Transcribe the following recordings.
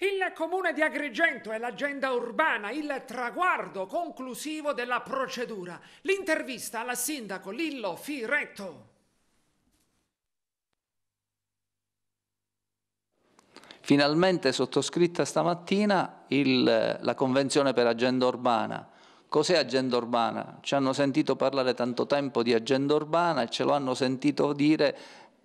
Il comune di Agrigento e l'agenda urbana, il traguardo conclusivo della procedura. L'intervista alla sindaco Lillo Firetto. Finalmente sottoscritta stamattina il, la convenzione per agenda urbana. Cos'è agenda urbana? Ci hanno sentito parlare tanto tempo di agenda urbana e ce lo hanno sentito dire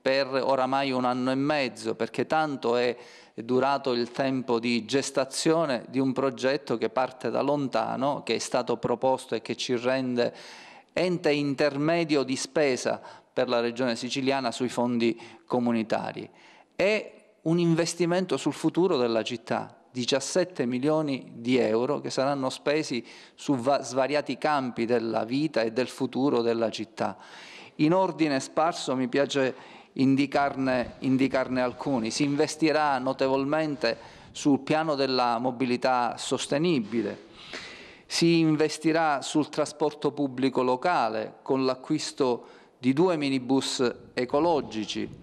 per oramai un anno e mezzo, perché tanto è durato il tempo di gestazione di un progetto che parte da lontano, che è stato proposto e che ci rende ente intermedio di spesa per la Regione siciliana sui fondi comunitari. È un investimento sul futuro della città, 17 milioni di euro che saranno spesi su svariati campi della vita e del futuro della città. In ordine sparso mi piace indicarne, indicarne alcuni. Si investirà notevolmente sul piano della mobilità sostenibile, si investirà sul trasporto pubblico locale con l'acquisto di due minibus ecologici,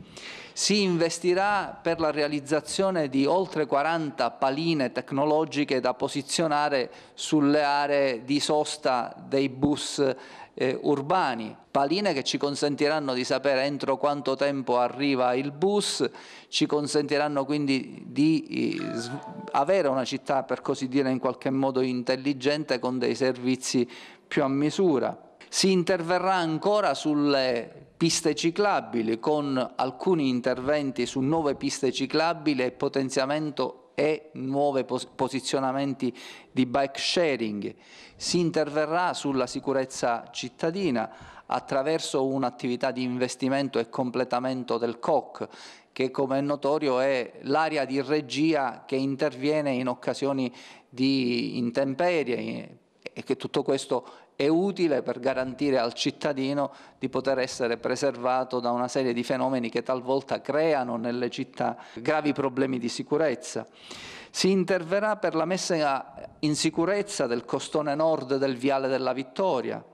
si investirà per la realizzazione di oltre 40 paline tecnologiche da posizionare sulle aree di sosta dei bus eh, urbani, paline che ci consentiranno di sapere entro quanto tempo arriva il bus, ci consentiranno quindi di eh, avere una città per così dire in qualche modo intelligente con dei servizi più a misura. Si interverrà ancora sulle piste ciclabili con alcuni interventi su nuove piste ciclabili e potenziamento e nuovi pos posizionamenti di bike sharing. Si interverrà sulla sicurezza cittadina attraverso un'attività di investimento e completamento del COC che come è notorio è l'area di regia che interviene in occasioni di intemperie, e che tutto questo è utile per garantire al cittadino di poter essere preservato da una serie di fenomeni che talvolta creano nelle città gravi problemi di sicurezza. Si interverrà per la messa in sicurezza del costone nord del Viale della Vittoria.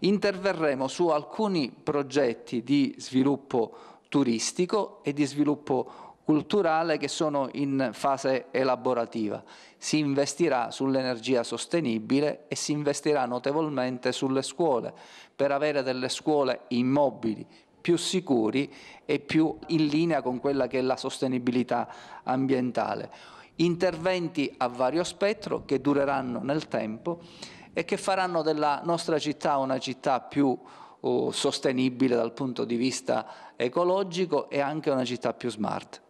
Interverremo su alcuni progetti di sviluppo turistico e di sviluppo culturale che sono in fase elaborativa. Si investirà sull'energia sostenibile e si investirà notevolmente sulle scuole per avere delle scuole immobili più sicuri e più in linea con quella che è la sostenibilità ambientale. Interventi a vario spettro che dureranno nel tempo e che faranno della nostra città una città più oh, sostenibile dal punto di vista ecologico e anche una città più smart.